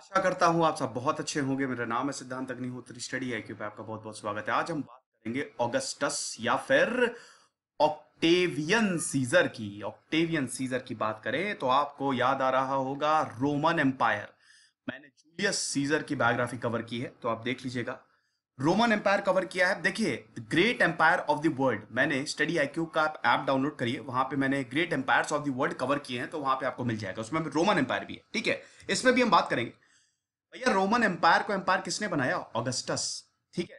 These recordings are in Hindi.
आशा करता हूँ आप सब बहुत अच्छे होंगे मेरा नाम है सिद्धांत अग्निहोत्री स्टडी आई पे आपका बहुत बहुत स्वागत है आज हम बात करेंगे ऑगस्टस या फिर ऑक्टेवियन सीजर की ऑक्टेवियन सीजर की बात करें तो आपको याद आ रहा होगा रोमन एम्पायर मैंने जूलियस सीजर की बायोग्राफी कवर की है तो आप देख लीजिएगा रोमन एम्पायर कवर किया है देखिए great empire of the world मैंने स्टडी आईक्यू का ऐप डाउनलोड करिए वहां पे मैंने great empire of the world cover किए हैं तो वहां पे आपको मिल जाएगा उसमें रोमन एम्पायर भी है ठीक है इसमें भी हम बात करेंगे भैया रोमन एम्पायर को एम्पायर किसने बनाया ऑगस्टस ठीक है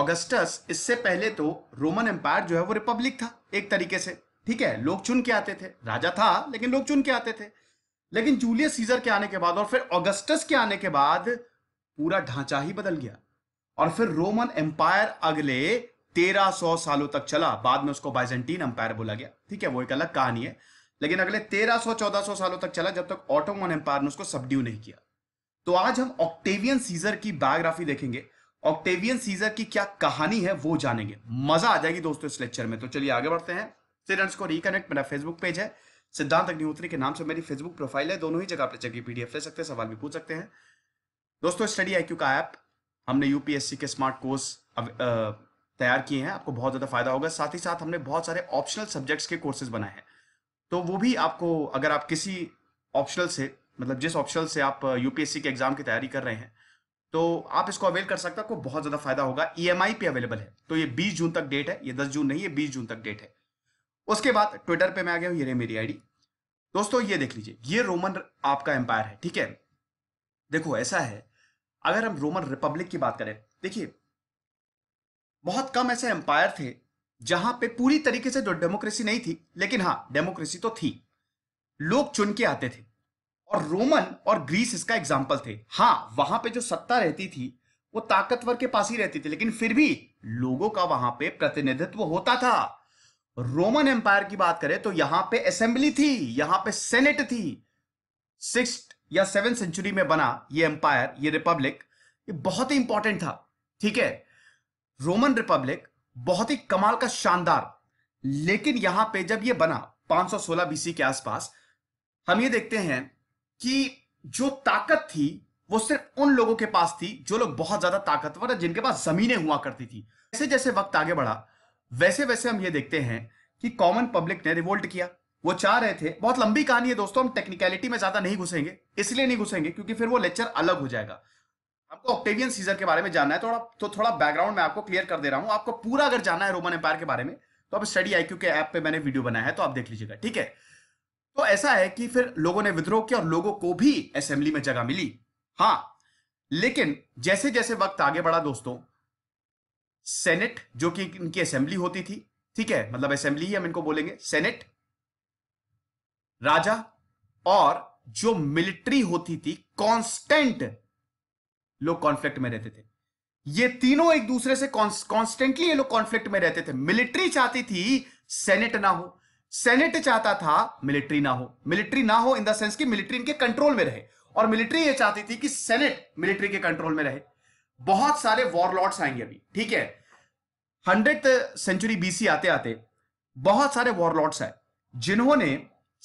ऑगस्टस इससे पहले तो रोमन एम्पायर जो है वो रिपब्लिक था एक तरीके से ठीक है लोग चुन के आते थे राजा था लेकिन लोग चुन के आते थे लेकिन जूलियस सीजर के आने के बाद और फिर ऑगस्टस के आने के बाद पूरा ढांचा ही बदल गया और फिर रोमन एम्पायर अगले 1300 सालों तक चला बाद में उसको बाइजेंटीन एम्पायर बोला गया ठीक है वो एक अलग कहानी है लेकिन अगले 1300 1400 सालों तक चला जब तक ऑटोमन एम्पायर ने उसको सबड्यू नहीं किया तो आज हम ऑक्टेवियन सीजर की बायोग्राफी देखेंगे ऑक्टेवियन सीजर की क्या कहानी है वो जानेंगे मजा आ जाएगी दोस्तों इस लेक्चर में तो चलिए आगे बढ़ते हैं स्टूडेंट्स को रिकनेक्ट मेरा फेसबुक पेज है सिद्धांत अग्निहोत्री के नाम से मेरी फेसबुक प्रोफाइल है दोनों ही जगह पर चलिए पीडीएफ ले सकते हैं सवाल भी पूछ सकते हैं दोस्तों स्टडी आई का ऐप हमने यूपीएससी के स्मार्ट कोर्स तैयार किए हैं आपको बहुत ज्यादा फायदा होगा साथ ही साथ हमने बहुत सारे ऑप्शनल सब्जेक्ट्स के कोर्सेज बनाए हैं तो वो भी आपको अगर आप किसी ऑप्शनल से मतलब जिस ऑप्शन से आप यूपीएससी uh, के एग्जाम की तैयारी कर रहे हैं तो आप इसको अवेल कर सकते आपको बहुत ज्यादा फायदा होगा ई e पे अवेलेबल है तो ये बीस जून तक डेट है ये दस जून नहीं है बीस जून तक डेट है उसके बाद ट्विटर पे मैं आ गया हूँ ये मेरी आईडी दोस्तों ये देख लीजिए ये रोमन आपका एम्पायर है ठीक है देखो ऐसा है अगर हम रोमन रिपब्लिक की बात करें देखिए बहुत कम ऐसे एम्पायर थे जहां पे पूरी तरीके से डेमोक्रेसी नहीं थी लेकिन हाँ डेमोक्रेसी तो थी लोग चुन के आते थे और रोमन और ग्रीस इसका एग्जाम्पल थे हाँ वहां पे जो सत्ता रहती थी वो ताकतवर के पास ही रहती थी लेकिन फिर भी लोगों का वहां पे प्रतिनिधित्व होता था रोमन एम्पायर की बात करें तो यहां पे असेंबली थी यहां पे सेनेट थी सिक्स या सेवन सेंचुरी में बना ये एम्पायर ये रिपब्लिक ये बहुत ही इंपॉर्टेंट था ठीक है रोमन रिपब्लिक बहुत ही कमाल का शानदार लेकिन यहां पे जब ये बना 516 बीसी के आसपास हम ये देखते हैं कि जो ताकत थी वो सिर्फ उन लोगों के पास थी जो लोग बहुत ज्यादा ताकतवर है जिनके पास जमीनें हुआ करती थी जैसे जैसे वक्त आगे बढ़ा वैसे वैसे हम ये देखते हैं कि कॉमन पब्लिक ने रिवोल्ट किया वो चाह रहे थे बहुत लंबी कहानी है दोस्तों हम टेक्निकलिटी में ज्यादा नहीं घुसेंगे इसलिए नहीं घुसेंगे क्योंकि फिर वो लेक्चर अलग हो जाएगा आपको ऑक्टेवियन सीजर के बारे में जानना है थोड़ा तो थोड़ा बैकग्राउंड में आपको क्लियर कर दे रहा हूं आपको पूरा अगर जानना है रोमन एम्पायर के बारे में तो आप स्टडी आई के ऐप पे मैंने वीडियो बनाया है तो आप देख लीजिएगा ठीक है तो ऐसा है कि फिर लोगों ने विद्रोह किया और लोगों को भी असेंबली में जगह मिली हां लेकिन जैसे जैसे वक्त आगे बढ़ा दोस्तों सेनेट जो कि इनकी असेंबली होती थी ठीक है मतलब असेंबली ही हम इनको बोलेंगे सेनेट राजा और जो मिलिट्री होती थी कांस्टेंट लोग कॉन्फ्लिक्ट में रहते थे ये तीनों एक दूसरे से कॉन्स्टेंटली ये लोग कॉन्फ्लिक्ट में रहते थे मिलिट्री चाहती थी सेनेट ना हो सेनेट चाहता था मिलिट्री ना हो मिलिट्री ना हो इन द सेंस कि मिलिट्री इनके कंट्रोल में रहे और मिलिट्री ये चाहती थी कि सेनेट मिलिट्री के कंट्रोल में रहे बहुत सारे वॉरलॉर्ड्स आएंगे अभी ठीक है हंड्रेड सेंचुरी बीसी आते आते बहुत सारे वॉरलॉर्ड्स आए जिन्होंने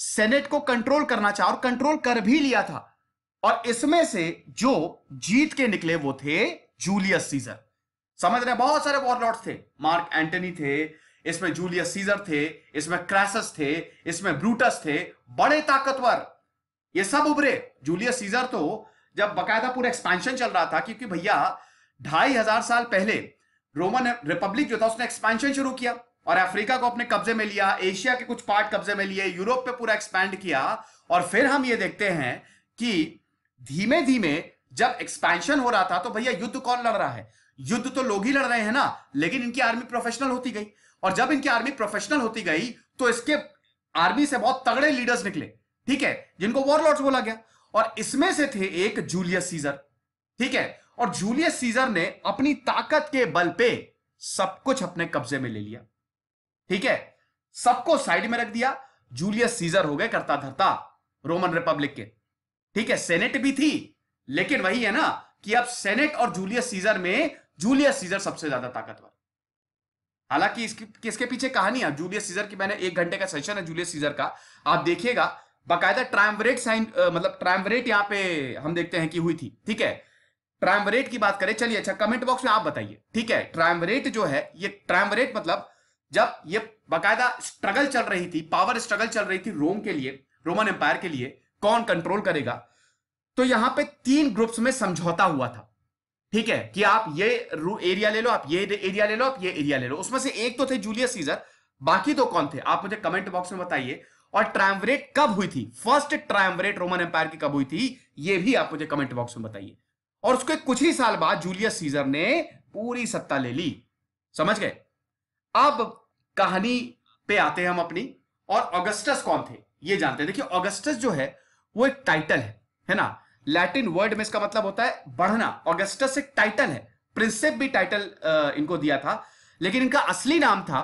सेनेट को कंट्रोल करना चाहा और कंट्रोल कर भी लिया था और इसमें से जो जीत के निकले वो थे जूलियस सीजर समझ रहे बहुत सारे वॉरलॉर्ड्स थे मार्क एंटनी थे इसमें जूलियस सीजर थे इसमें क्रैसस थे इसमें ब्रूटस थे बड़े ताकतवर ये सब उभरे जूलियस सीजर तो जब बकायदा पूरा एक्सपेंशन चल रहा था क्योंकि भैया ढाई हजार साल पहले रोमन रिपब्लिक जो था उसने एक्सपेंशन शुरू किया और अफ्रीका को अपने कब्जे में लिया एशिया के कुछ पार्ट कब्जे में लिए यूरोप पे पूरा एक्सपैंड किया और फिर हम ये देखते हैं कि धीमे धीमे जब एक्सपेंशन हो रहा था तो भैया युद्ध कौन लड़ रहा है युद्ध तो लोग ही लड़ रहे हैं ना लेकिन इनकी आर्मी प्रोफेशनल होती गई और जब इनकी आर्मी प्रोफेशनल होती गई तो इसके आर्मी से बहुत तगड़े लीडर्स निकले ठीक है जिनको वॉरलॉर्ड्स बोला गया और इसमें से थे एक जूलियस सीजर ठीक है और जूलियस सीजर ने अपनी ताकत के बल पे सब कुछ अपने कब्जे में ले लिया ठीक है सबको साइड में रख दिया जूलियस सीजर हो गए करता धरता रोमन रिपब्लिक के ठीक है सेनेट भी थी लेकिन वही है ना कि अब सेनेट और जूलियस सीजर में जूलियस सीजर सबसे ज्यादा ताकतवर हालांकि इसकी किसके पीछे कहानी है जूलियस सीजर की मैंने एक घंटे का सेशन है जूलियस सीजर का आप देखिएगा बाकायदा ट्राइमरेट साइन मतलब ट्राइमरेट यहाँ पे हम देखते हैं कि हुई थी ठीक है ट्राइमरेट की बात करें चलिए अच्छा कमेंट बॉक्स में आप बताइए ठीक है ट्राइमरेट जो है ये ट्राइमरेट मतलब जब ये बाकायदा स्ट्रगल चल रही थी पावर स्ट्रगल चल रही थी रोम के लिए रोमन एम्पायर के लिए कौन कंट्रोल करेगा तो यहां पे तीन ग्रुप्स में समझौता हुआ था ठीक है कि आप ये एरिया ले लो आप ये एरिया ले लो आप ये एरिया ले लो उसमें से एक तो थे जूलियस सीजर बाकी तो कौन थे आप मुझे कमेंट बॉक्स में बताइए और ट्रायमरेट कब हुई थी फर्स्ट ट्रायमरेट रोमन एम्पायर की कब हुई थी ये भी आप मुझे कमेंट बॉक्स में बताइए और उसके कुछ ही साल बाद जूलियस सीजर ने पूरी सत्ता ले ली समझ गए अब कहानी पे आते हैं हम अपनी और ऑगस्टस कौन थे ये जानते हैं देखिए ऑगस्टस जो है वो एक टाइटल है है ना लैटिन वर्ड में इसका मतलब होता है बढ़ना ऑगस्टस एक टाइटल है प्रिंसेप भी टाइटल इनको दिया था लेकिन इनका असली नाम था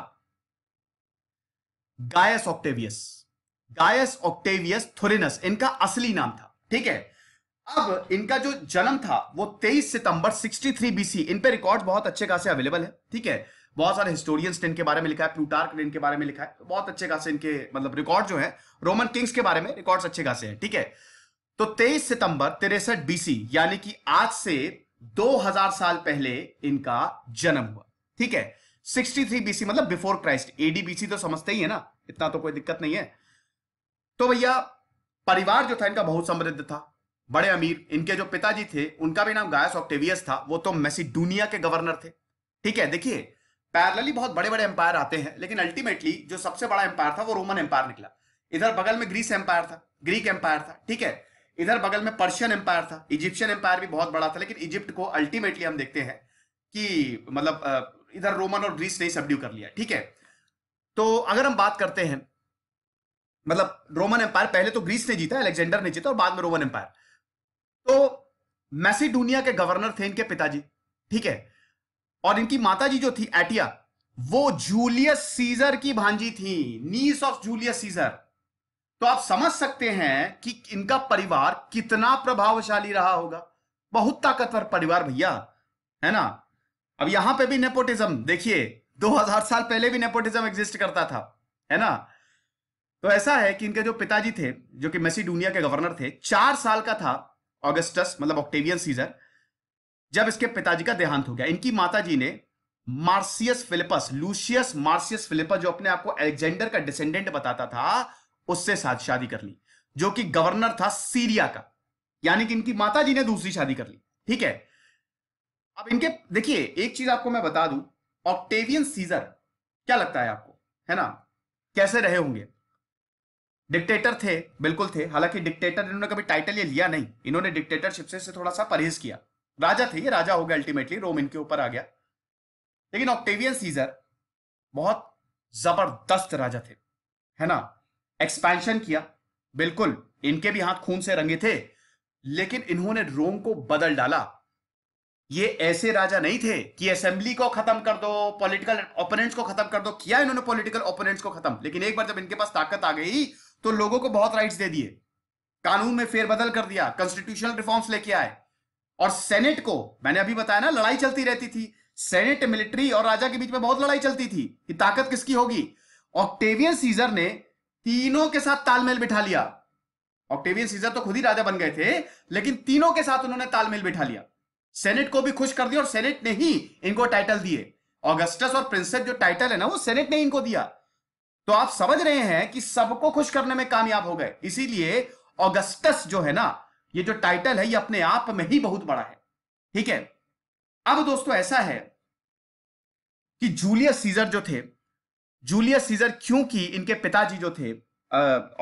Gaius Octavius Gaius Octavius Thurinus इनका असली नाम था ठीक है अब इनका जो जन्म था वो 23 सितंबर 63 बीसी इन पे रिकॉर्ड बहुत अच्छे खासे अवेलेबल है ठीक है बहुत सारे हिस्टोरियंस ने इनके बारे में लिखा है प्लूटार्क ने इनके बारे में लिखा है बहुत अच्छे खासे इनके मतलब रिकॉर्ड जो है रोमन किंग्स के बारे में रिकॉर्ड अच्छे खासे हैं ठीक है तो 23 सितंबर तिरसठ बीसी यानी कि आज से 2000 साल पहले इनका जन्म हुआ ठीक है 63 बीसी मतलब बिफोर क्राइस्ट एडी बीसी तो समझते ही है ना इतना तो कोई दिक्कत नहीं है तो भैया परिवार जो था इनका बहुत समृद्ध था बड़े अमीर इनके जो पिताजी थे उनका भी नाम गायस ऑक्टेवियस था वो तो मेसिडूनिया के गवर्नर थे ठीक है देखिए पैरलली बहुत बड़े बड़े एम्पायर आते हैं लेकिन अल्टीमेटली जो सबसे बड़ा एम्पायर था वो रोमन एम्पायर निकला इधर बगल में ग्रीस एम्पायर था ग्रीक एम्पायर था ठीक है इधर बगल में पर्शियन एम्पायर था इजिप्शियन एम्पायर भी बहुत बड़ा था लेकिन इजिप्ट को अल्टीमेटली हम देखते हैं कि मतलब इधर रोमन और ग्रीस ने सबड्यू कर लिया ठीक है तो अगर हम बात करते हैं मतलब रोमन एम्पायर पहले तो ग्रीस ने जीता अलेक्जेंडर ने जीता और बाद में रोमन एम्पायर तो मैसीडोनिया के गवर्नर थे इनके पिताजी ठीक है और इनकी माताजी जो थी एटिया वो जूलियस सीजर की भांजी थी नीस ऑफ जूलियस सीजर तो आप समझ सकते हैं कि इनका परिवार कितना प्रभावशाली रहा होगा बहुत ताकतवर परिवार भैया है ना अब यहां पे भी नेपोटिज्म देखिए 2000 साल पहले भी नेपोटिज्म एग्जिस्ट करता था है ना तो ऐसा है कि इनके जो पिताजी थे जो कि मैसीडोनिया के गवर्नर थे चार साल का था ऑगस्टस मतलब ऑक्टेवियन सीजर जब इसके पिताजी का देहांत हो गया इनकी माताजी ने Marcius Philippus Lucius Marcius Philippus जो अपने आपको एलेक्जेंडर का डिसेंडेंट बताता था उससे साथ शादी कर ली जो कि गवर्नर था सीरिया का यानी कि इनकी माता जी ने दूसरी शादी कर ली ठीक है अब इनके देखिए एक चीज आपको मैं बता दूं ऑक्टेवियन सीजर क्या लगता है आपको है ना कैसे रहे होंगे डिक्टेटर थे बिल्कुल थे हालांकि डिक्टेटर इन्होंने कभी टाइटल ये लिया नहीं इन्होंने डिक्टेटरशिप से, से थोड़ा सा परहेज किया राजा थे ये राजा हो गया अल्टीमेटली रोम इनके ऊपर आ गया लेकिन ऑक्टेवियन सीजर बहुत जबरदस्त राजा थे है ना एक्सपेंशन किया बिल्कुल इनके भी हाथ खून से रंगे थे लेकिन इन्होंने रोम को बदल डाला ये ऐसे राजा नहीं थे कि असेंबली को खत्म कर दो पॉलिटिकल ओपोनेंट्स को खत्म कर दो किया इन्होंने पॉलिटिकल ओपोनेंट्स को खत्म लेकिन एक बार जब इनके पास ताकत आ गई तो लोगों को बहुत राइट्स दे दिए कानून में फेरबदल कर दिया कॉन्स्टिट्यूशनल रिफॉर्म्स लेके आए और सेनेट को मैंने अभी बताया ना लड़ाई चलती रहती थी सेनेट मिलिट्री और राजा के बीच में बहुत लड़ाई चलती थी कि ताकत किसकी होगी ऑक्टेवियन सीजर ने तीनों के साथ तालमेल बिठा लिया ऑक्टेवियन सीजर तो खुद ही राजा बन गए थे लेकिन तीनों के साथ उन्होंने तालमेल बिठा लिया सेनेट को भी खुश कर दिया और सेनेट ने ही इनको टाइटल दिए ऑगस्टस और प्रिंसेप जो टाइटल है ना वो सेनेट ने इनको दिया तो आप समझ रहे हैं कि सबको खुश करने में कामयाब हो गए इसीलिए ऑगस्टस जो है ना ये जो टाइटल है ये अपने आप में ही बहुत बड़ा है ठीक है अब दोस्तों ऐसा है कि जूलियस सीजर जो थे जूलियस सीजर क्योंकि इनके पिताजी जो थे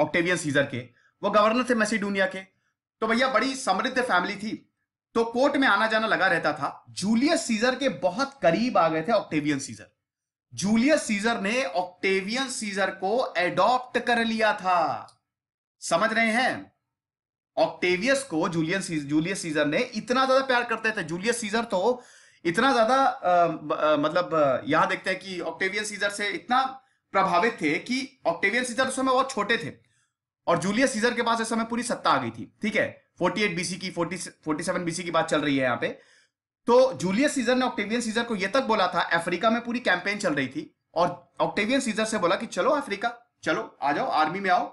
ऑक्टेवियन सीजर के वो गवर्नर थे मैसेडोनिया के तो भैया बड़ी समृद्ध फैमिली थी तो कोर्ट में आना जाना लगा रहता था जूलियस सीजर के बहुत करीब आ गए थे ऑक्टेवियन सीजर जूलियस सीजर ने ऑक्टेवियन सीजर को एडॉप्ट कर लिया था समझ रहे हैं ऑक्टेवियस को जूलियन जूलियस सीजर ने इतना ज्यादा प्यार करते थे जूलियस सीजर तो इतना ज्यादा मतलब यहां देखते हैं कि ऑक्टेवियन सीजर से इतना प्रभावित थे कि ऑक्टेवियन सीजर उस समय बहुत छोटे थे और जूलियस सीजर के पास इस समय पूरी सत्ता आ गई थी ठीक है 48 बीसी की 40 47 बीसी की बात चल रही है यहां पे तो जूलियस सीजर ने ऑक्टेवियन सीजर को यह तक बोला था अफ्रीका में पूरी कैंपेन चल रही थी और ऑक्टेवियन सीजर से बोला कि चलो अफ्रीका चलो आ जाओ आर्मी में आओ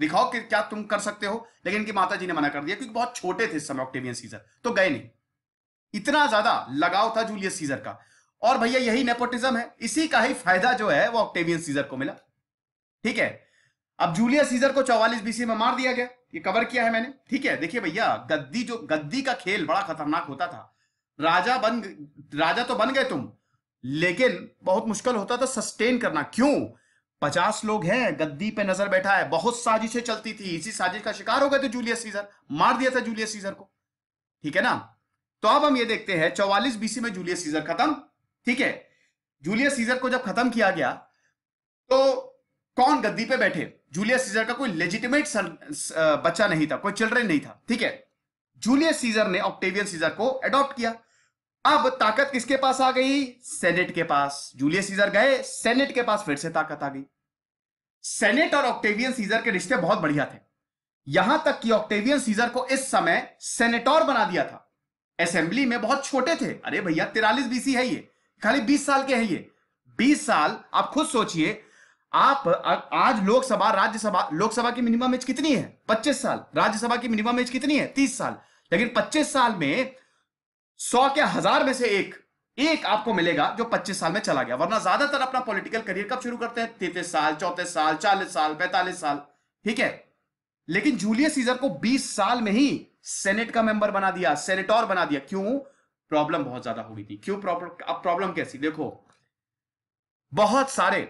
दिखाओ कि क्या तुम कर सकते हो लेकिन इनकी माता जी ने मना कर दिया क्योंकि बहुत छोटे थे इस समय ऑक्टेवियन सीजर तो गए नहीं इतना ज्यादा लगाव था जूलियस सीजर का और भैया यही नेपोटिज्म है इसी का ही फायदा जो है वो ऑक्टेवियन सीजर को मिला ठीक है अब जूलियस सीजर को 44 बीसी में मार दिया गया ये कवर किया है मैंने ठीक है देखिए भैया गद्दी जो गद्दी का खेल बड़ा खतरनाक होता था राजा बन राजा तो बन गए तुम लेकिन बहुत मुश्किल होता था सस्टेन करना क्यों पचास लोग हैं गद्दी पे नजर बैठा है बहुत साजिशें चलती थी इसी साजिश का शिकार हो गए थे जूलियस सीजर मार दिया था जूलियस सीजर को ठीक है ना तो अब हम ये देखते हैं चौवालीस बीसी में जूलियस सीजर खत्म ठीक है जूलियस सीजर को जब खत्म किया गया तो कौन गद्दी पे बैठे जूलियस सीजर का कोई लेजिटिमेट बच्चा नहीं था कोई चिल्ड्रन नहीं था ठीक है जूलियस सीजर ने ऑक्टेवियन सीजर को एडॉप्ट किया अब ताकत किसके पास आ गई सेनेट के पास जूलियस सीजर गए सेनेट के पास फिर से ताकत आ गई सेनेट और ऑक्टेवियन सीजर के रिश्ते बहुत बढ़िया थे यहां तक कि ऑक्टेवियन सीजर को इस समय सेनेटोर बना दिया था असेंबली में बहुत छोटे थे अरे भैया तिरालीस बीसी है ये खाली बीस साल के है ये बीस साल आप खुद सोचिए आप आज लोकसभा राज्यसभा लोकसभा की मिनिमम एज कितनी है पच्चीस साल राज्यसभा की मिनिमम एज कितनी है तीस साल लेकिन पच्चीस साल में सौ के हजार में से एक एक आपको मिलेगा जो पच्चीस साल में चला गया वरना ज्यादातर अपना पॉलिटिकल करियर कब शुरू करते हैं तैतीस साल चौतीस साल चालीस साल पैंतालीस साल ठीक है लेकिन जूलियस सीजर को बीस साल में ही सेनेट का मेंबर बना दिया सेनेटोर बना दिया क्यों प्रॉब्लम बहुत ज्यादा हो गई थी क्यों प्रॉब्लम अब प्रॉब्लम कैसी देखो बहुत सारे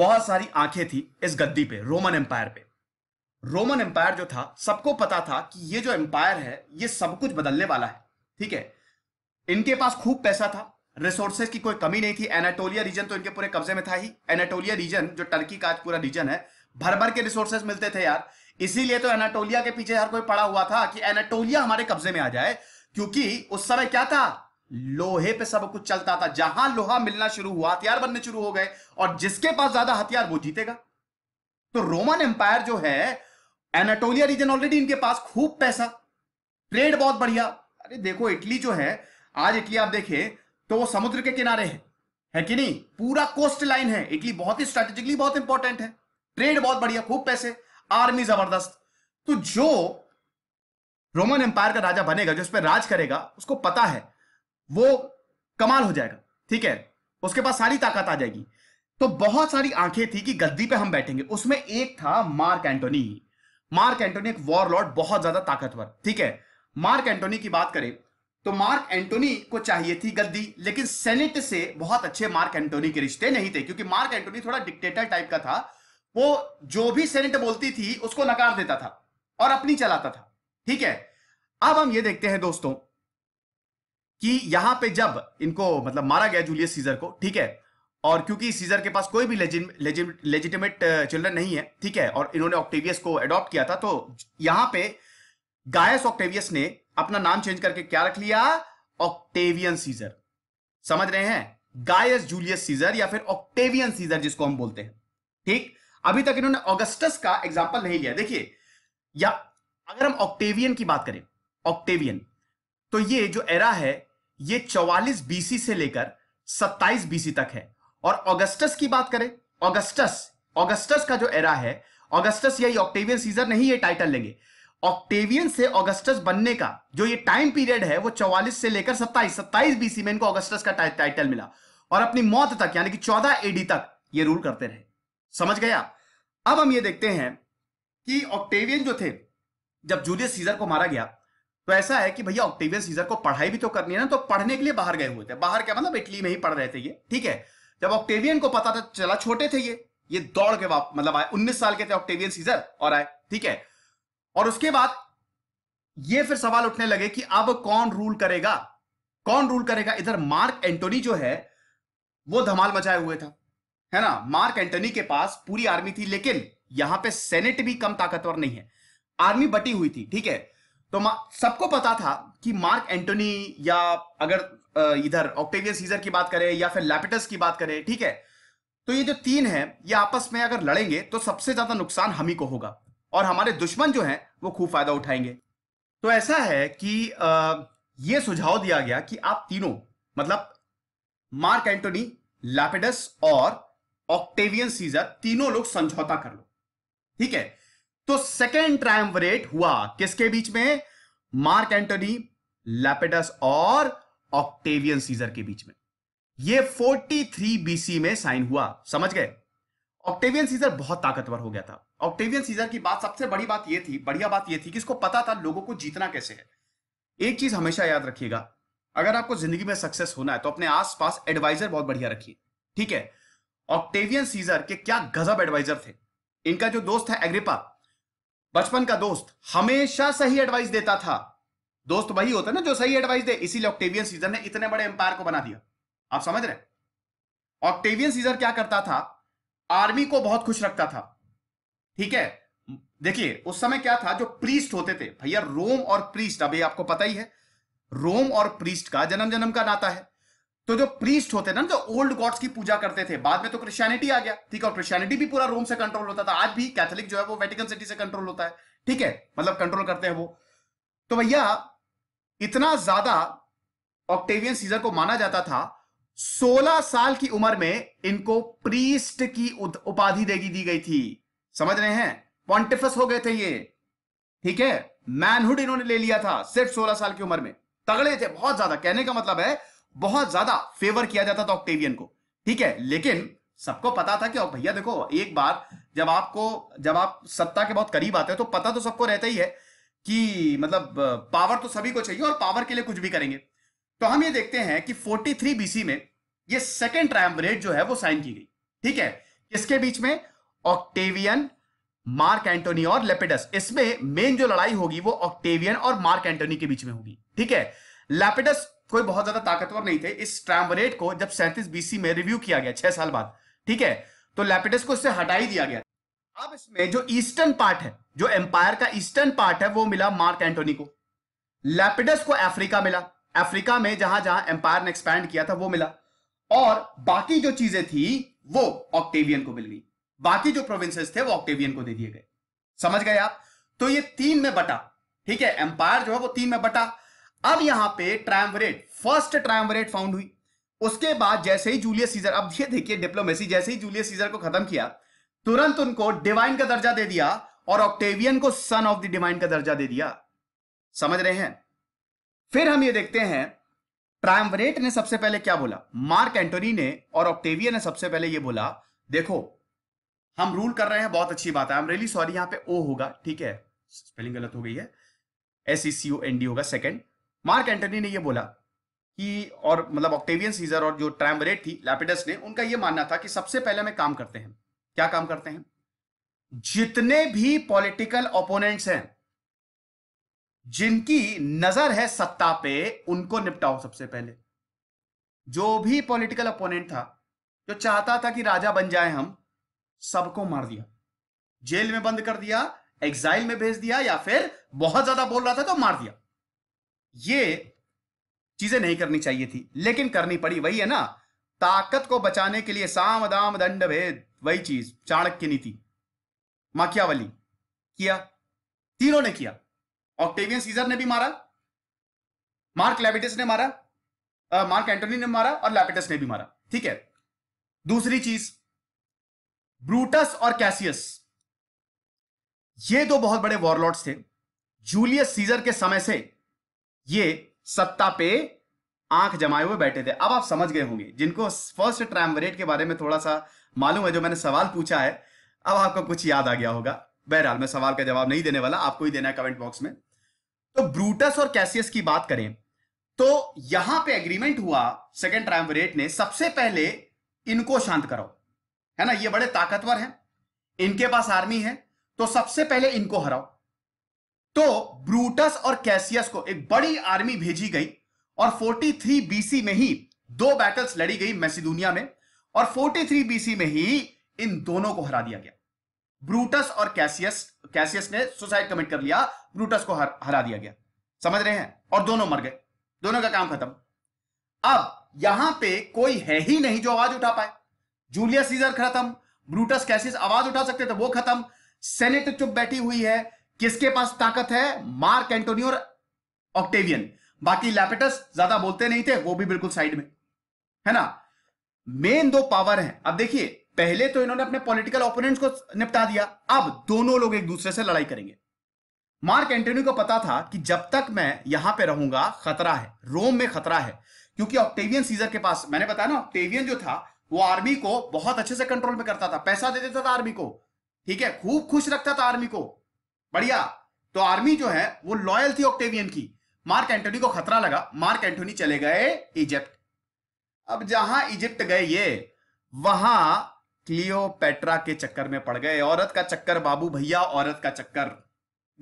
बहुत सारी आंखें थी इस गद्दी पे रोमन एम्पायर पे रोमन एम्पायर जो था सबको पता था कि ये जो एम्पायर है ये सब कुछ बदलने वाला है ठीक है इनके पास खूब पैसा था रिसोर्सेज की कोई कमी नहीं थी एनाटोलिया रीजन तो इनके पूरे कब्जे में था ही एनाटोलिया रीजन जो टर्की का आज पूरा रीजन है भर भर के रिसोर्सेज मिलते थे यार इसीलिए तो एनाटोलिया के पीछे हर कोई पड़ा हुआ था कि एनाटोलिया हमारे कब्जे में आ जाए क्योंकि उस समय क्या था लोहे पे सब कुछ चलता था जहां लोहा मिलना शुरू हुआ हथियार बनने शुरू हो गए और जिसके पास ज्यादा हथियार वो जीतेगा तो रोमन एम्पायर जो है एनाटोलिया रीजन ऑलरेडी इनके पास खूब पैसा ट्रेड बहुत बढ़िया अरे देखो इटली जो है आज इटली आप देखें तो वो समुद्र के किनारे है है कि नहीं पूरा कोस्ट लाइन है इटली बहुत ही स्ट्रेटेजिकली बहुत इंपॉर्टेंट है ट्रेड बहुत बढ़िया खूब पैसे आर्मी जबरदस्त तो जो रोमन एम्पायर का राजा बनेगा जो इस पर राज करेगा उसको पता है वो कमाल हो जाएगा ठीक है उसके पास सारी ताकत आ जाएगी तो बहुत सारी आंखें थी कि गद्दी पे हम बैठेंगे उसमें एक था मार्क एंटोनी मार्क एंटोनी एक वॉरलॉर्ड बहुत ज्यादा ताकतवर ठीक है मार्क एंटोनी की बात करें तो मार्क एंटोनी को चाहिए थी गद्दी लेकिन सेनेट से बहुत अच्छे मार्क एंटोनी के रिश्ते नहीं थे क्योंकि मार्क एंटोनी थोड़ा डिक्टेटर टाइप का था वो जो भी सेनेट बोलती थी उसको नकार देता था और अपनी चलाता था ठीक है अब हम ये देखते हैं दोस्तों कि यहां पे जब इनको मतलब मारा गया जूलियस सीजर को ठीक है और क्योंकि सीजर के पास कोई भी लेजिटिमेट चिल्ड्रन नहीं है ठीक है और इन्होंने ऑक्टेवियस को अडॉप्ट किया था तो यहां पे गायस ऑक्टेवियस ने अपना नाम चेंज करके क्या रख लिया ऑक्टेवियन सीजर समझ रहे हैं गायस जूलियस सीजर या फिर ऑक्टेवियन सीजर जिसको हम बोलते हैं ठीक अभी तक इन्होंने ऑगस्टस का एग्जाम्पल नहीं लिया देखिए या अगर हम ऑक्टेवियन की बात करें ऑक्टेवियन तो ये जो एरा है ये 44 बीसी से लेकर 27 बीसी तक है और ऑगस्टस की बात करें ऑगस्टस ऑगस्टस का जो एरा है ऑगस्टस यही ऑक्टेवियन सीजर नहीं ये टाइटल लेंगे ऑक्टेवियन से ऑगस्टस बनने का जो ये टाइम पीरियड है वो 44 से लेकर 27 27 बीसी में इनको ऑगस्टस का टाइटल मिला और अपनी मौत तक यानी कि 14 एडी तक ये रूल करते रहे समझ गया अब हम ये देखते हैं कि ऑक्टेवियन जो थे जब जूलियस सीजर को मारा गया तो ऐसा है कि भैया ऑक्टेवियन सीजर को पढ़ाई भी तो करनी है ना तो पढ़ने के लिए बाहर गए हुए थे बाहर क्या मतलब इटली में ही पढ़ रहे थे ये ठीक है जब ऑक्टेवियन को पता था चला छोटे थे ये ये दौड़ के मतलब आए उन्नीस साल के थे ऑक्टेवियन सीजर और आए ठीक है और उसके बाद ये फिर सवाल उठने लगे कि अब कौन रूल करेगा कौन रूल करेगा इधर मार्क एंटोनी जो है वो धमाल मचाए हुए था है ना मार्क एंटनी के पास पूरी आर्मी थी लेकिन यहां पे सेनेट भी कम ताकतवर नहीं है आर्मी बटी हुई थी ठीक है तो सबको पता था कि मार्क एंटोनी या अगर इधर ऑक्टेवियस सीजर की बात करें या फिर लैपिटस की बात करें ठीक है तो ये जो तीन है ये आपस में अगर लड़ेंगे तो सबसे ज्यादा नुकसान हम ही को होगा और हमारे दुश्मन जो है वो खूब फायदा उठाएंगे तो ऐसा है कि ये सुझाव दिया गया कि आप तीनों मतलब मार्क एंटोनी लैपिडस और ऑक्टेवियन सीजर तीनों लोग समझौता कर लो ठीक है तो सेकेंड ट्रायम्वरेट हुआ किसके बीच में मार्क एंटोनी लैपेडस और ऑक्टेवियन सीजर के बीच में ये 43 बीसी में साइन हुआ समझ गए ऑक्टेवियन सीजर बहुत ताकतवर हो गया था ऑक्टेवियन सीजर की बात सबसे बड़ी बात यह थी बढ़िया बात यह थी कि इसको पता था लोगों को जीतना कैसे है एक चीज हमेशा याद रखिएगा अगर आपको जिंदगी में सक्सेस होना है तो अपने आसपास एडवाइजर बहुत बढ़िया रखिए ठीक है ऑक्टेवियन सीजर के क्या गजब एडवाइजर थे इनका जो दोस्त है एग्रिपा बचपन का दोस्त हमेशा सही एडवाइस देता था दोस्त वही होता ना जो सही एडवाइस दे इसीलिए ऑक्टेवियन सीजर ने इतने बड़े एम्पायर को बना दिया आप समझ रहे ऑक्टेवियन सीजर क्या करता था आर्मी को बहुत खुश रखता था ठीक है देखिए उस समय क्या था जो प्रीस्ट होते थे भैया रोम और प्रीस्ट अभी आपको पता ही है रोम और प्रीस्ट का जन्म जन्म का नाता है तो जो प्रीस्ट होते ना जो ओल्ड गॉड्स की पूजा करते थे बाद में तो क्रिश्चियनिटी आ गया ठीक है और क्रिश्चियनिटी भी पूरा रोम से कंट्रोल होता था आज भी कैथोलिक जो है वो वेटिकन सिटी से कंट्रोल होता है ठीक है मतलब कंट्रोल करते हैं वो तो भैया इतना ज्यादा ऑक्टेवियन सीजर को माना जाता था 16 साल की उम्र में इनको प्रीस्ट की उपाधि देगी दी गई थी समझ रहे हैं पॉन्टिफस हो गए थे ये ठीक है मैनहुड इन्होंने ले लिया था सिर्फ 16 साल की उम्र में तगड़े थे बहुत ज्यादा कहने का मतलब है बहुत ज्यादा फेवर किया जाता था ऑक्टेवियन को ठीक है लेकिन सबको पता था कि भैया देखो एक बार जब आपको जब आप सत्ता के बहुत करीब आते हो तो पता तो सबको रहता ही है कि मतलब पावर तो सभी को चाहिए और पावर के लिए कुछ भी करेंगे तो हम ये देखते हैं कि 43 बीसी में ये सेकेंड ट्रायम्बरेट जो है वो साइन की गई ठीक है किसके बीच में ऑक्टेवियन मार्क एंटोनी और लेपिडस इसमें मेन जो लड़ाई होगी वो ऑक्टेवियन और मार्क एंटोनी के बीच में होगी ठीक है लेपिडस कोई बहुत ज्यादा ताकतवर नहीं थे इस ट्रैम्बरेट को जब सैंतीस बीसी में रिव्यू किया गया छह साल बाद ठीक है तो लैपिडस को इससे हटा ही दिया गया अब इसमें जो ईस्टर्न पार्ट है जो एम्पायर का ईस्टर्न पार्ट है वो मिला मार्क एंटोनी को लैपिडस को अफ्रीका मिला अफ्रीका में जहां जहां एम्पायर ने एक्सपैंड किया था वो मिला और बाकी जो चीजें थी वो ऑक्टेवियन को मिल गई बाकी जो प्रोविंसेस थे वो ऑक्टेवियन को दे दिए गए समझ गए आप तो ये तीन में बटा ठीक है एम्पायर जो है वो तीन में बटा अब यहां पे ट्रायम्वरेट फर्स्ट ट्रायम्वरेट फाउंड हुई उसके बाद जैसे ही जूलियस सीजर अब ये देखिए डिप्लोमेसी जैसे ही जूलियस सीजर को खत्म किया तुरंत उनको डिवाइन का दर्जा दे दिया और ऑक्टेवियन को सन ऑफ द डिवाइन का दर्जा दे दिया समझ रहे हैं फिर हम ये देखते हैं ट्रायम्वरेट ने सबसे पहले क्या बोला मार्क एंटोनी ने और ऑक्टेवियन ने सबसे पहले यह बोला देखो हम रूल कर रहे हैं बहुत अच्छी बात है आई एम रियली सॉरी यहां पे ओ होगा ठीक है स्पेलिंग गलत हो गई है S E C O N D होगा सेकंड मार्क एंटनी ने यह बोला कि और मतलब ऑक्टेवियन सीजर और जो ट्रैमरेट थी लैपिडस ने उनका यह मानना था कि सबसे पहले हमें काम करते हैं क्या काम करते हैं जितने भी पॉलिटिकल ओपोनेंट्स हैं जिनकी नजर है सत्ता पे उनको निपटाओ सबसे पहले जो भी पॉलिटिकल अपोनेंट था जो चाहता था कि राजा बन जाए हम सबको मार दिया जेल में बंद कर दिया एग्जाइल में भेज दिया या फिर बहुत ज्यादा बोल रहा था तो मार दिया ये चीजें नहीं करनी चाहिए थी लेकिन करनी पड़ी वही है ना ताकत को बचाने के लिए साम दाम दंड भेद वही चीज चाणक्य नीति माकियावली किया तीनों ने किया ऑक्टेवियन सीजर ने भी मारा मार्क लैपिटस ने मारा आ, मार्क एंटोनी ने मारा और लैपिटस ने भी मारा ठीक है दूसरी चीज ब्रूटस और कैसियस ये दो बहुत बड़े वॉरलॉर्ड्स थे जूलियस सीजर के समय से ये सत्ता पे आंख जमाए हुए बैठे थे अब आप समझ गए होंगे जिनको फर्स्ट ट्राइमरेट के बारे में थोड़ा सा मालूम है जो मैंने सवाल पूछा है अब आपको कुछ याद आ गया होगा बहरहाल मैं सवाल का जवाब नहीं देने वाला आपको ही देना है कमेंट बॉक्स में तो ब्रूटस और कैसियस की बात करें तो यहां पे एग्रीमेंट हुआ सेकेंड ट्राइमरेट ने सबसे पहले इनको शांत करो है ना ये बड़े ताकतवर हैं इनके पास आर्मी है तो सबसे पहले इनको हराओ तो ब्रूटस और कैसियस को एक बड़ी आर्मी भेजी गई और 43 बीसी में ही दो बैटल्स लड़ी गई मैसिडोनिया में और 43 बीसी में ही इन दोनों को हरा दिया गया ब्रूटस और कैसियस कैसियस ने सुसाइड कमिट कर लिया ब्रूटस को हर, हरा दिया गया समझ रहे हैं और दोनों मर गए दोनों का काम खत्म अब यहां पे कोई है ही नहीं जो आवाज उठा पाए जूलियस सीजर खत्म ब्रूटस कैसियस आवाज उठा सकते थे तो वो खत्म सेनेट चुप बैठी हुई है किसके पास ताकत है मार्क एंटोनी और ऑक्टेवियन बाकी लैपेटस ज्यादा बोलते नहीं थे वो भी बिल्कुल साइड में है ना मेन दो पावर है अब देखिए पहले तो इन्होंने अपने पॉलिटिकल ओपोनेंट्स को निपटा दिया अब दोनों लोग एक दूसरे से लड़ाई करेंगे मार्क एंटोनी को पता था कि जब तक मैं यहां पे रहूंगा खतरा है रोम में खतरा है क्योंकि ऑक्टेवियन सीजर के पास मैंने बताया ना ऑक्टेवियन जो था वो आर्मी को बहुत अच्छे से कंट्रोल में करता था पैसा दे देता था आर्मी को ठीक है खूब खुश रखता था आर्मी को बढ़िया तो आर्मी जो है वो लॉयल थी ऑक्टेवियन की मार्क एंटोनी को खतरा लगा मार्क एंटोनी चले गए इजिप्ट अब जहां इजिप्ट गए ये वहां क्लियोपेट्रा के चक्कर में पड़ गए औरत का चक्कर बाबू भैया औरत का चक्कर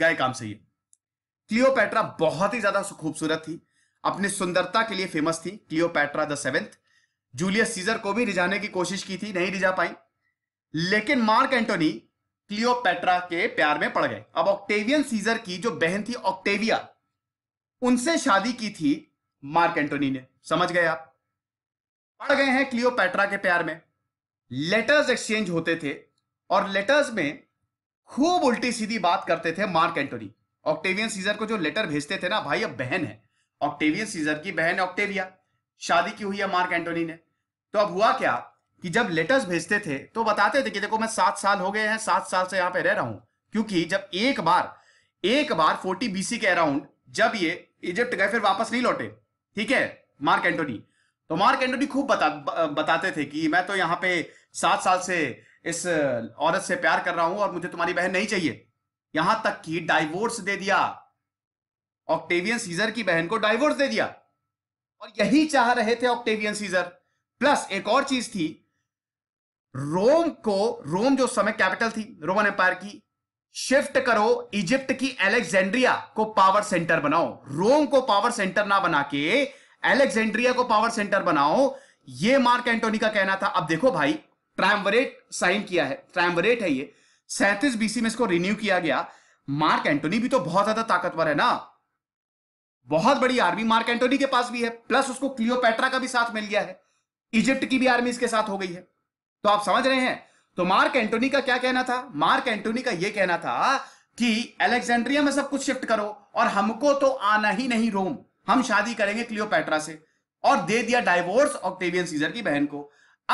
गए काम से ये क्लियोपेट्रा बहुत ही ज्यादा खूबसूरत थी अपनी सुंदरता के लिए फेमस थी Cleopatra the seventh Julius Caesar को भी रिजाने की कोशिश की थी नहीं रिजा पाई लेकिन मार्क एंटोनी क्लियोपेट्रा के प्यार में पड़ गए अब ऑक्टेवियन सीजर की जो बहन थी ऑक्टेविया उनसे शादी की थी मार्क एंटोनी ने समझ गए आप पढ़ गए हैं क्लियोपेट्रा के प्यार में लेटर्स एक्सचेंज होते थे और लेटर्स में खूब उल्टी सीधी बात करते थे मार्क एंटोनी ऑक्टेवियन सीजर को जो लेटर भेजते थे ना भाई अब बहन है ऑक्टेवियन सीजर की बहन ऑक्टेविया शादी की हुई है मार्क एंटोनी ने तो अब हुआ क्या कि जब लेटर्स भेजते थे तो बताते थे कि देखो मैं सात साल हो गए हैं सात साल से यहां पे रह रहा हूं क्योंकि जब एक बार एक बार फोर्टी बीसी के अराउंड जब ये इजिप्ट गए फिर वापस नहीं लौटे ठीक है मार्क एंटोनी तो मार्क एंटोनी खूब बता, बताते थे कि मैं तो यहां पे सात साल से इस uh, औरत से प्यार कर रहा हूं और मुझे तुम्हारी बहन नहीं चाहिए यहां तक कि डाइवोर्स दे दिया ऑक्टेवियन सीजर की बहन को डाइवोर्स दे दिया और यही चाह रहे थे ऑक्टेवियन सीजर प्लस एक और चीज थी रोम को रोम जो समय कैपिटल थी रोमन एम्पायर की शिफ्ट करो इजिप्ट की एलेक्जेंड्रिया को पावर सेंटर बनाओ रोम को पावर सेंटर ना बना के एलेक्जेंड्रिया को पावर सेंटर बनाओ ये मार्क एंटोनी का कहना था अब देखो भाई ट्रायम्वरेट साइन किया है ट्रायम्वरेट है ये सैंतीस बीसी में इसको रिन्यू किया गया मार्क एंटोनी भी तो बहुत ज्यादा ताकतवर है ना बहुत बड़ी आर्मी मार्क एंटोनी के पास भी है प्लस उसको क्लियोपेट्रा का भी साथ मिल गया है इजिप्ट की भी आर्मी इसके साथ हो गई है तो आप समझ रहे हैं तो मार्क एंटोनी का क्या कहना था मार्क एंटोनी का यह कहना था कि अलेक्जेंड्रिया में सब कुछ शिफ्ट करो और हमको तो आना ही नहीं रोम हम शादी करेंगे क्लियोपेट्रा से और दे दिया डाइवोर्स ऑक्टेवियन सीजर की बहन को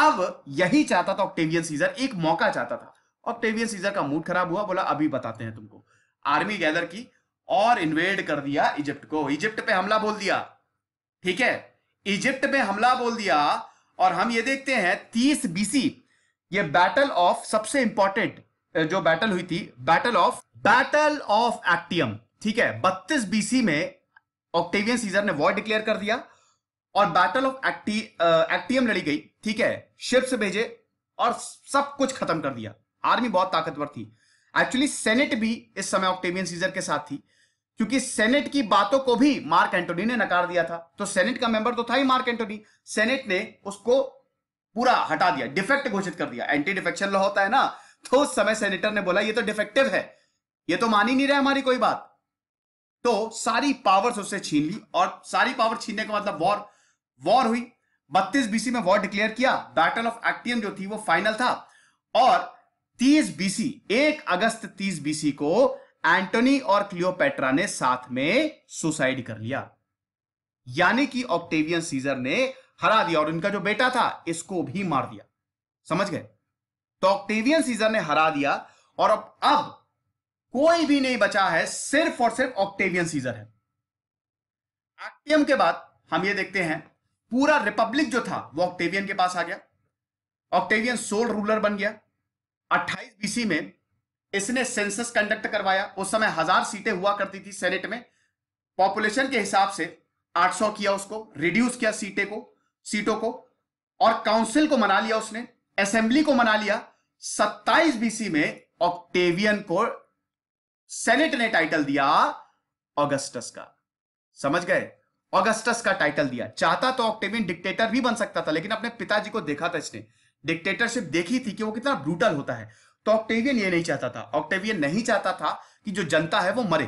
अब यही चाहता था ऑक्टेवियन सीजर एक मौका चाहता था ऑक्टेवियन सीजर का मूड खराब हुआ बोला अभी बताते हैं तुमको आर्मी गैदर की और इन्वेड कर दिया इजिप्ट को इजिप्ट पे हमला बोल दिया ठीक है इजिप्ट पे हमला बोल दिया और हम ये देखते हैं तीस बीसी ये बैटल ऑफ सबसे इंपॉर्टेंट जो बैटल हुई थी battle of battle of Actium ठीक है बत्तीस बीसी में ऑक्टेवियन सीजर ने वॉर डिक्लेयर कर दिया और बैटल ऑफ एक्टी एक्टियम लड़ी गई ठीक है शिप से भेजे और सब कुछ खत्म कर दिया आर्मी बहुत ताकतवर थी एक्चुअली सेनेट भी इस समय ऑक्टेवियन सीजर के साथ थी क्योंकि सेनेट की बातों को भी मार्क एंटोनी ने नकार दिया था तो सेनेट का मेंबर तो था ही मार्क एंटोनी सेनेट ने उसको पूरा हटा दिया डिफेक्ट घोषित कर दिया एंटी डिफेक्शन लॉ होता है ना तो उस समय सेनेटर ने बोला ये तो डिफेक्टिव है ये तो मान ही नहीं रहा हमारी कोई बात तो सारी पावर्स उससे छीन ली और सारी पावर छीनने का मतलब वॉर वॉर हुई बत्तीस बीसी में वॉर डिक्लेयर किया बैटल ऑफ एक्टियम जो थी वो फाइनल था और 30 बीसी 1 अगस्त 30 बीसी को एंटोनी और क्लियोपेट्रा ने साथ में सुसाइड कर लिया यानी कि ऑक्टेवियन सीजर ने हरा दिया और इनका जो बेटा था इसको भी मार दिया समझ गए तो ऑक्टेवियन सीजर ने हरा दिया और अब अब कोई भी नहीं बचा है सिर्फ और सिर्फ ऑक्टेवियन सीजर है एक्टियम के बाद हम ये देखते हैं पूरा रिपब्लिक जो था वो ऑक्टेवियन के पास आ गया ऑक्टेवियन सोल रूलर बन गया 28 बीसी में इसने सेंसस कंडक्ट करवाया उस समय हजार सीटें हुआ करती थी सेनेट में पॉपुलेशन के हिसाब से 800 किया उसको रिड्यूस किया सीटें को सीटों को और काउंसिल को मना लिया उसने असेंबली को मना लिया 27 बीसी में ऑक्टेवियन को सेनेट ने टाइटल दिया ऑगस्टस का समझ गए ऑगस्टस का टाइटल दिया चाहता तो ऑक्टेवियन डिक्टेटर भी बन सकता था लेकिन अपने पिताजी को देखा था इसने डिक्टेटरशिप देखी थी कि वो कितना ब्रूटल होता है तो ऑक्टेवियन ये नहीं चाहता था ऑक्टेवियन नहीं चाहता था कि जो जनता है वो मरे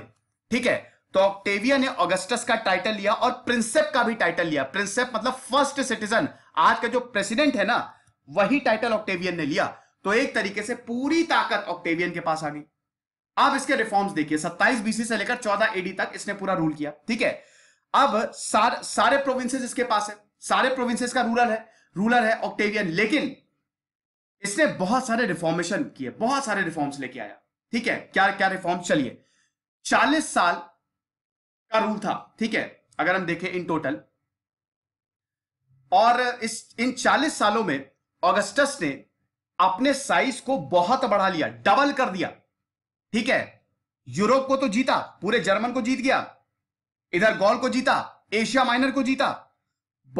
ठीक है तो ऑक्टेविया ने ऑगस्टस का टाइटल लिया और प्रिंसेप का भी टाइटल लिया प्रिंसेप मतलब फर्स्ट सिटीजन आज का जो प्रेसिडेंट है ना वही टाइटल ऑक्टेवियन ने लिया तो एक तरीके से पूरी ताकत ऑक्टेवियन के पास आ गई अब इसके रिफॉर्म्स देखिए 27 बीसी से लेकर 14 एडी तक इसने पूरा रूल किया ठीक है अब सार, सारे प्रोविंसेस इसके पास है सारे प्रोविंसेस का रूलर है रूलर है ऑक्टेवियन लेकिन इसने बहुत सारे रिफॉर्मेशन किए बहुत सारे रिफॉर्म्स लेके आया ठीक है क्या क्या रिफॉर्म चलिए चालीस साल का रूल था ठीक है अगर हम देखें इन टोटल और इस इन 40 सालों में ऑगस्टस ने अपने साइज को बहुत बढ़ा लिया डबल कर दिया ठीक है यूरोप को तो जीता पूरे जर्मन को जीत गया इधर गॉल को जीता एशिया माइनर को जीता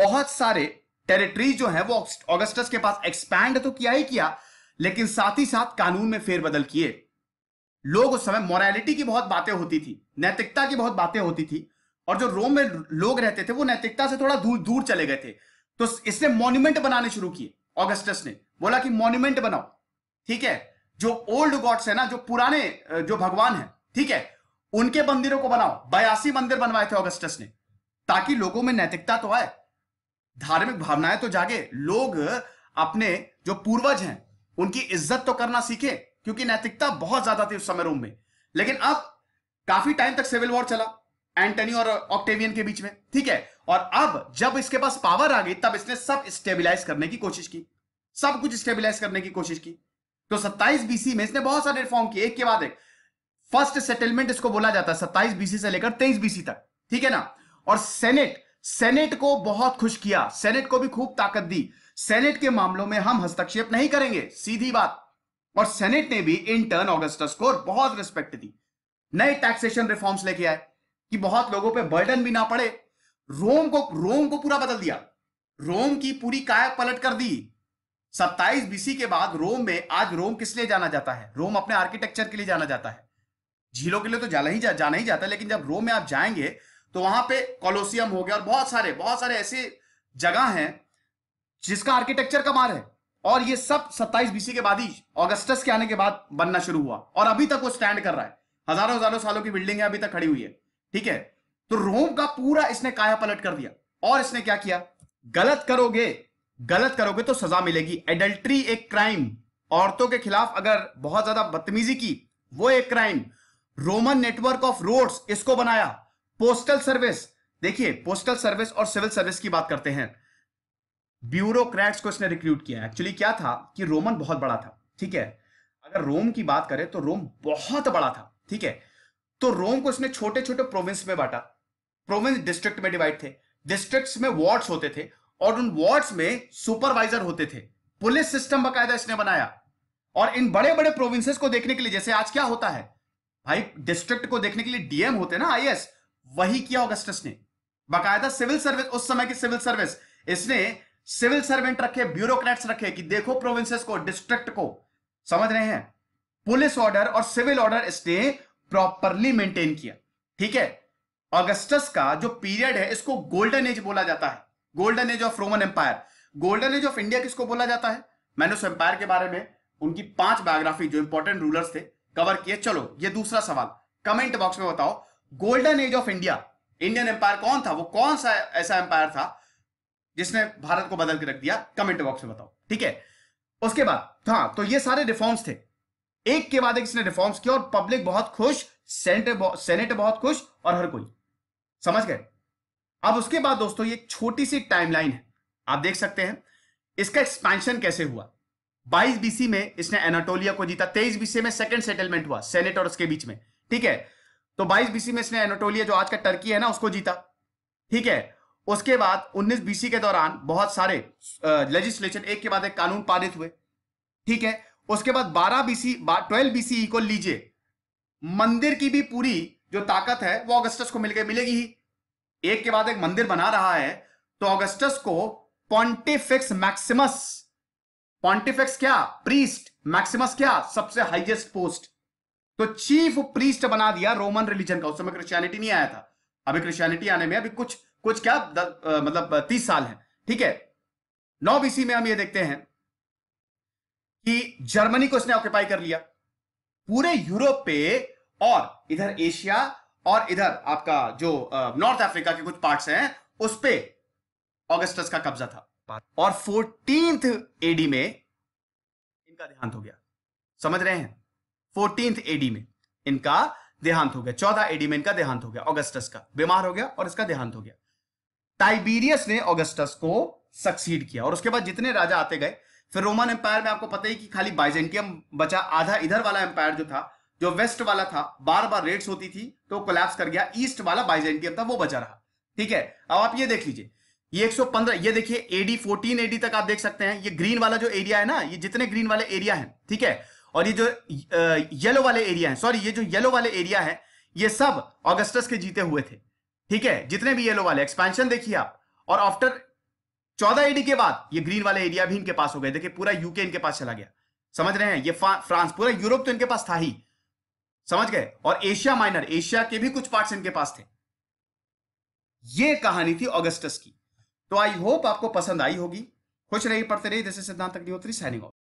बहुत सारे टेरिटरीज जो है वो ऑगस्टस के पास एक्सपैंड तो किया ही किया लेकिन साथ ही साथ कानून में फेरबदल किए लोग उस समय मोरालिटी की बहुत बातें होती थी नैतिकता की बहुत बातें होती थी और जो रोम में लोग रहते थे वो नैतिकता से थोड़ा दूर दूर चले गए थे तो इसने मॉन्यूमेंट बनाने शुरू किए ऑगस्टस ने बोला कि मॉन्यूमेंट बनाओ ठीक है जो ओल्ड गॉड्स है ना जो पुराने जो भगवान है ठीक है उनके मंदिरों को बनाओ बयासी मंदिर बनवाए थे ऑगस्टस ने ताकि लोगों में नैतिकता तो आए धार्मिक भावनाएं तो जागे लोग अपने जो पूर्वज हैं उनकी इज्जत तो करना सीखे क्योंकि नैतिकता बहुत ज्यादा थी उस समय रोम में लेकिन अब काफी टाइम तक सिविल वॉर चला एंटनी और ऑक्टेवियन के बीच में ठीक है और अब जब इसके पास पावर आ गई तब इसने सब स्टेबिलाईज करने की कोशिश की सब कुछ स्टेबिलाईज करने की कोशिश की तो 27 बीसी में इसने बहुत सारे रिफॉर्म किए एक के बाद एक फर्स्ट सेटलमेंट इसको बोला जाता है 27 बीसी से लेकर 23 बीसी तक ठीक है ना और सेनेट सेनेट को बहुत खुश किया सेनेट को भी खूब ताकत दी सेनेट के मामलों में हम हस्तक्षेप नहीं करेंगे सीधी बात और सेनेट ने भी इन टर्न ऑगस्टस को बहुत रिस्पेक्ट दी नए टैक्सेशन रिफॉर्म्स लेके आए कि बहुत लोगों पे बर्डन भी ना पड़े रोम को रोम को पूरा बदल दिया रोम की पूरी काया पलट कर दी 27 बीसी के बाद रोम में आज रोम किस लिए जाना जाता है रोम अपने आर्किटेक्चर के लिए जाना जाता है झीलों के लिए तो जाना ही जा, जाना ही जाता है लेकिन जब रोम में आप जाएंगे तो वहां पे कॉलोसियम हो गया और बहुत सारे बहुत सारे ऐसे जगह हैं जिसका आर्किटेक्चर कमाल है और ये सब 27 बीसी के बाद ही ऑगस्टस के आने के बाद बनना शुरू हुआ और अभी तक वो स्टैंड कर रहा है हजारों हजारों सालों की बिल्डिंग है अभी तक खड़ी हुई है ठीक है तो रोम का पूरा इसने काया पलट कर दिया और इसने क्या किया गलत करोगे गलत करोगे तो सजा मिलेगी एडल्ट्री एक क्राइम औरतों के खिलाफ अगर बहुत ज्यादा बदतमीजी की वो एक crime Roman network of roads इसको बनाया पोस्टल सर्विस देखिए पोस्टल सर्विस और सिविल सर्विस की बात करते हैं ब्यूरोक्रेट्स को इसने रिक्रूट किया एक्चुअली क्या था कि रोमन बहुत बड़ा था ठीक है अगर रोम की बात करें तो रोम बहुत बड़ा था ठीक है तो रोम को इसने छोटे छोटे प्रोविंस में बांटा प्रोविंस डिस्ट्रिक्ट में डिवाइड थे डिस्ट्रिक्ट्स में वार्ड्स होते थे और उन वार्ड्स में सुपरवाइजर होते थे पुलिस सिस्टम बकायदा इसने बनाया और इन बड़े बड़े प्रोविंसेस को देखने के लिए जैसे आज क्या होता है भाई डिस्ट्रिक्ट को देखने के लिए डीएम होते ना आईएएस वही किया ऑगस्टस ने बाकायदा सिविल सर्विस उस समय की सिविल सर्विस इसने सिविल सर्वेंट रखे ब्यूरोक्रेट्स रखे कि देखो प्रोविंसेस को डिस्ट्रिक्ट को समझ रहे हैं पुलिस ऑर्डर और सिविल ऑर्डर इसने प्रॉपरली मेंटेन किया ठीक है ऑगस्टस का जो पीरियड है इसको गोल्डन एज बोला जाता है golden age of Roman empire golden age of India किसको बोला जाता है मैंने उस एम्पायर के बारे में उनकी पांच बायोग्राफी जो इंपॉर्टेंट रूलर्स थे कवर किए चलो ये दूसरा सवाल कमेंट बॉक्स में बताओ golden age of India Indian empire कौन था वो कौन सा ऐसा एम्पायर था जिसने भारत को बदल के रख दिया कमेंट बॉक्स में बताओ ठीक है उसके बाद हाँ तो ये सारे रिफॉर्म्स थे एक के बाद एक इसने रिफॉर्म्स किया और पब्लिक बहुत खुश सेनेट सेनेट बहुत खुश और हर कोई समझ गए अब उसके बाद दोस्तों ये छोटी सी टाइमलाइन है आप देख सकते हैं इसका एक्सपेंशन कैसे हुआ 22 बीसी में इसने एनाटोलिया को जीता 23 बीसी में सेकंड सेटलमेंट हुआ सेनेट और उसके बीच में ठीक है तो 22 बीसी में इसने एनाटोलिया जो आज का टर्की है ना उसको जीता ठीक है उसके बाद उन्नीस बीसी के दौरान बहुत सारे लेजिस्लेशन एक के बाद एक कानून पारित हुए ठीक है उसके बाद बारह बीसी ट्वेल्व बीसी को लीजिए मंदिर की भी पूरी जो ताकत है वो अगस्तस को मिलकर मिलेगी ही एक के बाद एक मंदिर बना रहा है तो ऑगस्टस को पॉन्टिफिक्स मैक्सिमस पॉन्टिफिक्स क्या प्रीस्ट मैक्सिमस क्या सबसे हाईएस्ट पोस्ट तो चीफ प्रीस्ट बना दिया रोमन रिलीजन का उस समय क्रिश्चियनिटी नहीं आया था अभी क्रिश्चियनिटी आने में अभी कुछ कुछ क्या द, आ, मतलब तीस साल है ठीक है नौ बीसी में हम ये देखते हैं कि जर्मनी को इसने ऑक्यूपाई कर लिया पूरे यूरोप पे और इधर एशिया और इधर आपका जो नॉर्थ अफ्रीका के कुछ पार्ट्स हैं उस पे ऑगस्टस का कब्जा था और फोर्टीन एडी में इनका देहांत हो गया समझ रहे हैं फोर्टीन एडी में इनका देहांत हो गया चौदह एडी में इनका देहांत हो गया ऑगस्टस का बीमार हो गया और इसका देहांत हो गया टाइबीरियस ने ऑगस्टस को सक्सीड किया और उसके बाद जितने राजा आते गए फिर रोमन एम्पायर में आपको पता ही कि खाली बाइजेंटियम बचा आधा इधर वाला एम्पायर जो था जो वेस्ट वाला था बार बार रेड्स होती थी तो कोलैप्स कर गया ईस्ट वाला बाइजेंटियम था वो बचा रहा ठीक है अब आप ये देख लीजिए ये 115 ये देखिए एडी 14 एडी तक आप देख सकते हैं ये ग्रीन वाला जो एरिया है ना ये जितने ग्रीन वाले एरिया है ठीक है और ये जो येलो वाले एरिया है सॉरी ये जो येलो वाले एरिया है ये सब ऑगस्टस के जीते हुए थे ठीक है जितने भी येलो वाले एक्सपेंशन देखिए आप और आफ्टर चौदह एडी के बाद ये ग्रीन वाले एरिया भी इनके पास हो गए देखिए पूरा यूके इनके पास चला गया समझ रहे हैं ये फ्रांस पूरा यूरोप तो इनके पास था ही समझ गए और एशिया माइनर एशिया के भी कुछ पार्ट्स इनके पास थे ये कहानी थी ऑगस्टस की तो आई होप आपको पसंद आई होगी खुश रहिए पढ़ते रहिए जैसे सिद्धांत अग्निहोत्री साइनिंग